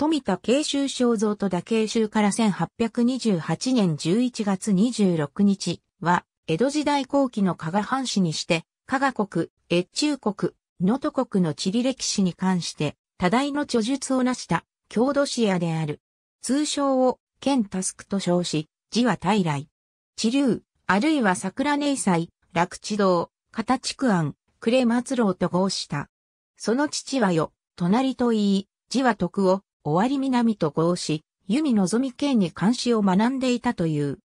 富田慶州肖像と田慶州から1828年11月26日は、江戸時代後期の加賀藩士にして、加賀国、越中国、能登国の地理歴史に関して、多大の著述を成した、郷土史家である。通称を、県タスクと称し、字は大来。地流、あるいは桜姉祭、楽地道、片区庵、暮松郎と号した。その父はよ、隣と言い、字は徳を、終わり南と合し、弓のぞみ県に監視を学んでいたという。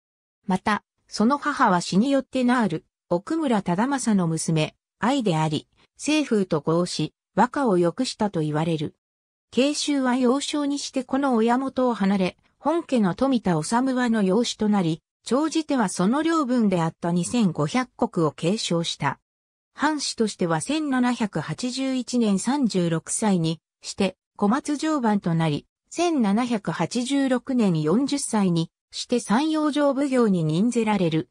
また、その母は死によってなある、奥村忠政の娘、愛であり、政風と合し、和歌を良くしたと言われる。慶州は幼少にしてこの親元を離れ、本家の富田治はの養子となり、長じてはその領分であった2500国を継承した。藩士としては1781年36歳にして、小松常番となり、1786年40歳にして山陽城奉行に任ぜられる。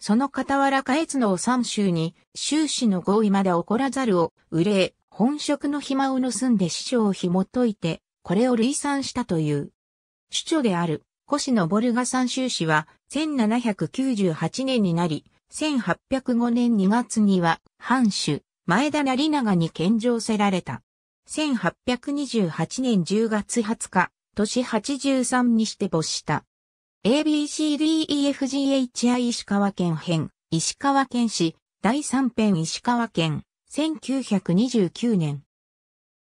その傍ら下越の三州に、終始の合意まだ起こらざるを、憂い、本職の暇を盗んで師匠を紐解いて、これを類算したという。主張である、越のボルガ三州氏は、1798年になり、1805年2月には、藩主、前田成長に献上せられた。1828年10月20日、年83にして没した。ABCDEFGHI 石川県編、石川県市、第3編石川県、1929年。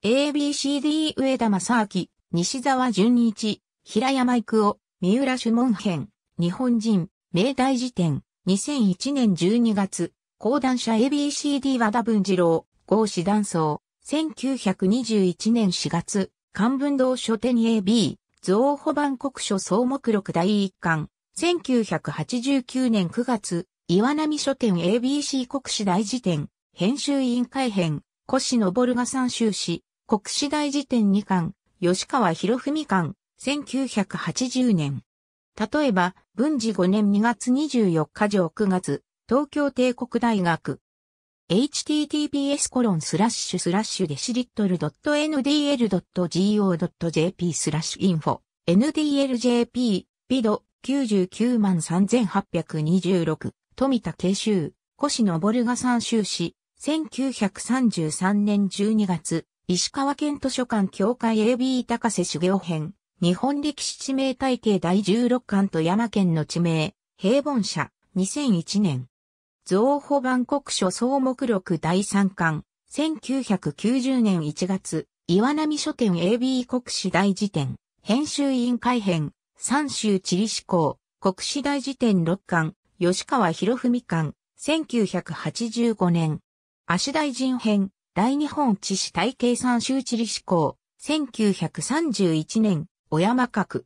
ABCD 上田正明、西沢淳一、平山育夫、三浦主門編、日本人、明大辞典、2001年12月、講談社 ABCD 和田文次郎、郷士断層、1921年4月、漢文堂書店 AB、蔵保版国書総目録第1巻、1989年9月、岩波書店 ABC 国史大辞典、編集委員会編、の志昇が三州史、国史大辞典2巻、吉川博文館、1980年。例えば、文治5年2月24日上9月、東京帝国大学、https コロンスラッシュスラッシュデシリットル .ndl.go.jp スラッシュインフォ ndljp ビド99万3826富田慶州越野ボルガ山州市1933年12月石川県図書館協会 AB 高瀬修行編日本歴史地名体系第16巻と山県の地名平凡社2001年増補版国書総目録第3巻、1990年1月、岩波書店 AB 国史大辞典、編集委員会編、三州地理志向、国史大辞典6巻、吉川博文館、1985年。足大臣編、大日本知史体系三州地理志向、1931年、小山角。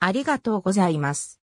ありがとうございます。